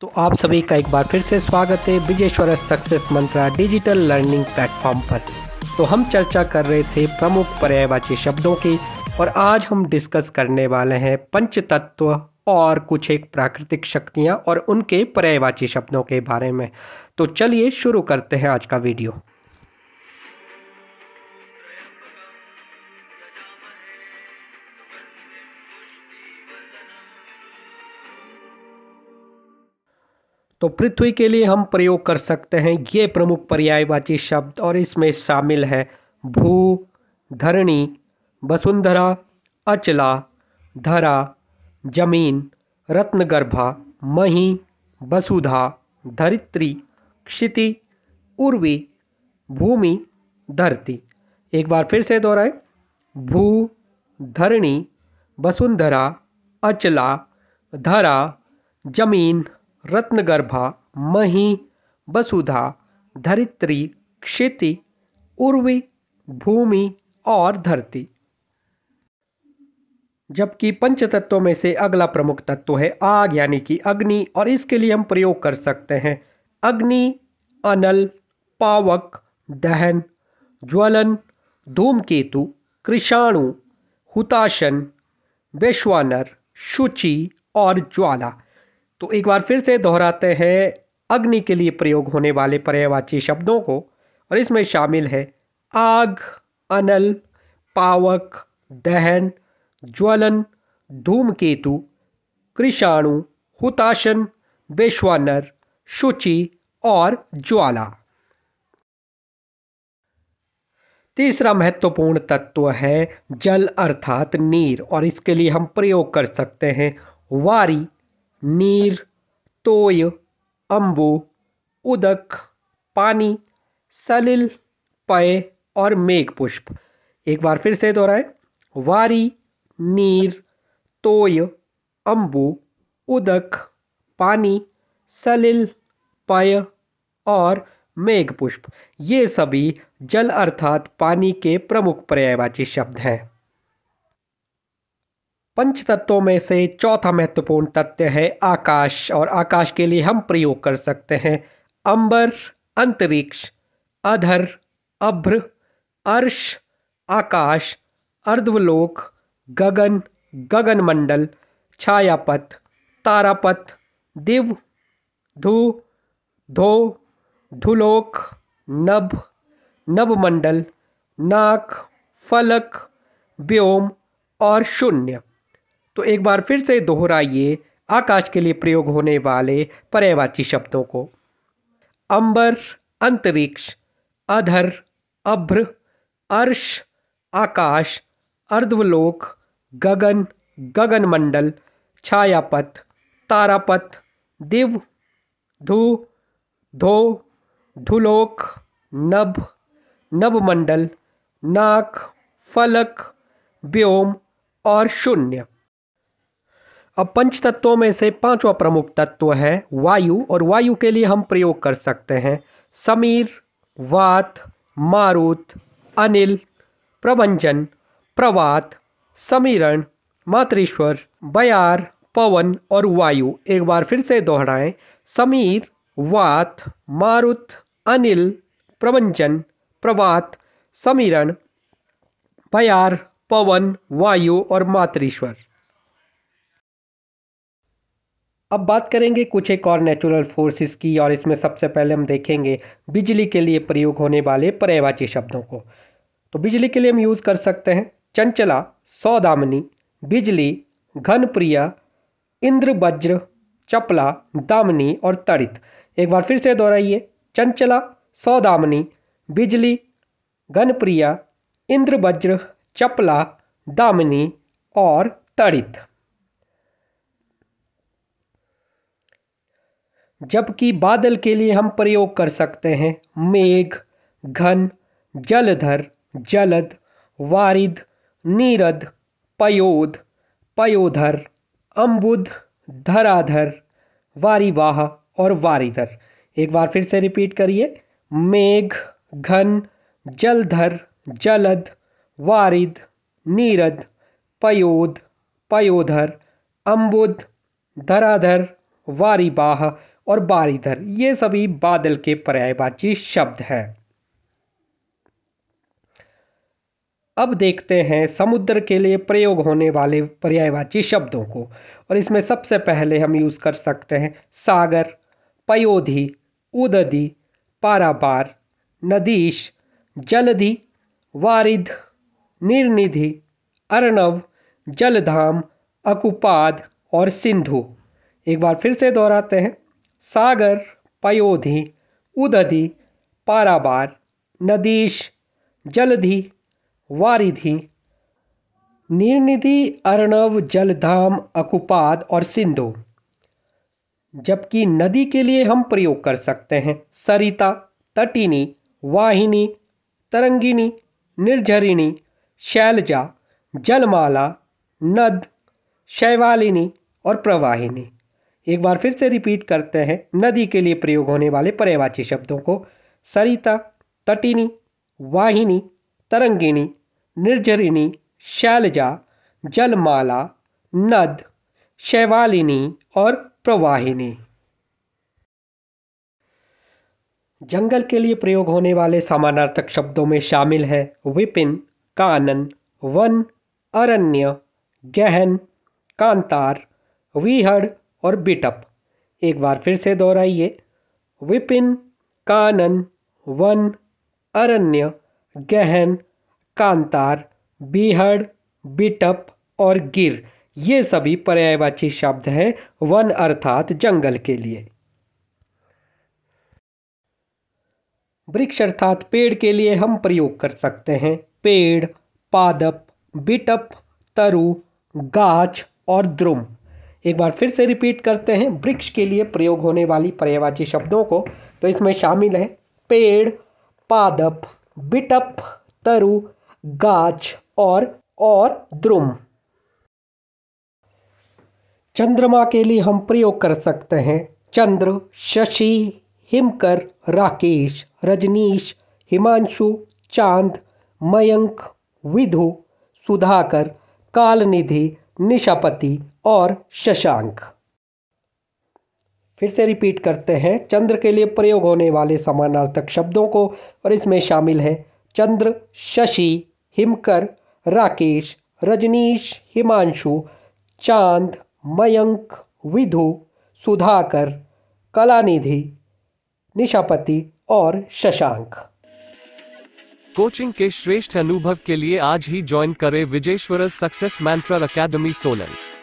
तो आप सभी का एक बार फिर से स्वागत है Vijeshwar success mantra digital learning platform पर तो हम चर्चा कर रहे थे प्रमुख पर्यायवाची शब्दों की और आज हम डिस्कस करने वाले हैं पंच तत्व और कुछ एक प्राकृतिक शक्तियां और उनके पर्यायवाची शब्दों के बारे में तो चलिए शुरू करते हैं आज का वीडियो तो पृथ्वी के लिए हम प्रयोग कर सकते हैं ये प्रमुख पर्यायवाची शब्द और इसमें शामिल है भू धरणी वसुंधरा अचला धरा जमीन रत्नगर्भा मही वसुधा धरित्री क्षिति उर्वी भूमि धरती एक बार फिर से दोहराएं भू धरणी वसुंधरा अचला धरा जमीन रत्नगर्भा मही वसुधा धरित्री क्षिति उर्वी भूमि और धरती जबकि पंच तत्वों में से अगला प्रमुख तत्व है आग यानी कि अग्नि और इसके लिए हम प्रयोग कर सकते हैं अग्नि अनल पावक दहन ज्वलन धूमकेतु कृषाणु हुताशन वैश्वानर शुचि और ज्वाला तो एक बार फिर से दोहराते हैं अग्नि के लिए प्रयोग होने वाले पर्यायवाची शब्दों को और इसमें शामिल है आग अनल पावक दहन ज्वलन धूमकेतु कृषाणु हुताशन बेश्वानर शुचि और ज्वाला तीसरा महत्वपूर्ण तत्व है जल अर्थात नीर और इसके लिए हम प्रयोग कर सकते हैं वारी नीर तोय अम्बु उदक पानी सलिल पय और मेघ पुष्प एक बार फिर से दोहराए वारी नीर तोय अम्बु उदक पानी सलिल पय और मेघ पुष्प ये सभी जल अर्थात पानी के प्रमुख पर्यायवाची शब्द हैं पंच तत्वों में से चौथा महत्वपूर्ण तत्व है आकाश और आकाश के लिए हम प्रयोग कर सकते हैं अंबर अंतरिक्ष अधर अभ्र अर्श आकाश अर्धवलोक गगन गगनमंडल छायापथ तारापथ दिव धू धो धुलोक नभ नभमंडल नाक फलक व्योम और शून्य तो एक बार फिर से दोहराइए आकाश के लिए प्रयोग होने वाले पर्यवाची शब्दों को अंबर अंतरिक्ष अधर अभ्र अर्श आकाश अर्धवलोक गगन गगनमंडल छायापथ तारापथ दिव धू धो धुलोक नभ नभमंडल नाक फलक व्योम और शून्य अब पंच तत्वों में से पांचवा प्रमुख तत्व है वायु और वायु के लिए हम प्रयोग कर सकते हैं समीर वात मारुत अनिल प्रवंजन प्रवात समीरण मातृश्वर बयार पवन और वायु एक बार फिर से दोहराएं समीर वात मारुत अनिल प्रवंजन प्रवात समीरण बयार पवन वायु और मातृश्वर अब बात करेंगे कुछ एक और नेचुरल फोर्सेस की और इसमें सबसे पहले हम देखेंगे बिजली के लिए प्रयोग होने वाले पर्यायवाची शब्दों को तो बिजली के लिए हम यूज़ कर सकते हैं चंचला सौदामनी बिजली घनप्रिया इंद्र वज्र चपला दामनी और तड़ित एक बार फिर से दोहराइए चंचला सौदामनी बिजली घनप्रिया इंद्र वज्र चपला दामनी और तड़ित जबकि बादल के लिए हम प्रयोग कर सकते हैं मेघ घन जलधर जलद वारिद नीरद पयोध पयोधर अम्बुद धराधर वारीवाह और वारिधर एक बार फिर से रिपीट करिए मेघ घन जलधर जलद वारिद नीरद पयोध पयोधर अम्बुद धराधर वारीवाह और बारीधर ये सभी बादल के पर्यायवाची शब्द हैं अब देखते हैं समुद्र के लिए प्रयोग होने वाले पर्यायवाची शब्दों को और इसमें सबसे पहले हम यूज़ कर सकते हैं सागर पयोधि उदधि पाराबार नदीश जलधि वारिध निर्निधि अर्णव जलधाम अकुपाद और सिंधु एक बार फिर से दोहराते हैं सागर पयोधि उदधि पाराबार नदीश जलधि वारिधि निर्निधि अर्णव जलधाम अकुपाद और सिंधु जबकि नदी के लिए हम प्रयोग कर सकते हैं सरिता तटिनी वाहिनी तरंगिनी निर्झरिणी शैलजा जलमाला नद शैवालिनी और प्रवाहिनी एक बार फिर से रिपीट करते हैं नदी के लिए प्रयोग होने वाले पर्यवाची शब्दों को सरिता तटिनी वाहिनी तरंगिणी निर्जरिनी शैलजा जलमाला नद शैवालिनी और प्रवाहिनी जंगल के लिए प्रयोग होने वाले समानार्थक शब्दों में शामिल है विपिन कानन वन अरण्य गहन कांतार विहड़ और बीटअप एक बार फिर से दोहराइए विपिन कानन वन अरण्य गहन कांतार बीहड़ बिटप और गिर ये सभी पर्यायवाची शब्द हैं वन अर्थात जंगल के लिए वृक्ष अर्थात पेड़ के लिए हम प्रयोग कर सकते हैं पेड़ पादप बिटप तरु गाछ और द्रुम एक बार फिर से रिपीट करते हैं वृक्ष के लिए प्रयोग होने वाली पर्यायवाची शब्दों को तो इसमें शामिल है पेड़ पादप बिटप तरु गाछ और और द्रुम चंद्रमा के लिए हम प्रयोग कर सकते हैं चंद्र शशि हिमकर राकेश रजनीश हिमांशु चांद मयंक विधु सुधाकर कालनिधि निशापति और शशांक फिर से रिपीट करते हैं चंद्र के लिए प्रयोग होने वाले समानार्थक शब्दों को और इसमें शामिल है चंद्र शशि हिमकर राकेश रजनीश हिमांशु चांद मयंक विधु सुधाकर कलानिधि निशापति और शशांक कोचिंग के श्रेष्ठ अनुभव के लिए आज ही ज्वाइन करें Vijeshwar success mantra academy Solan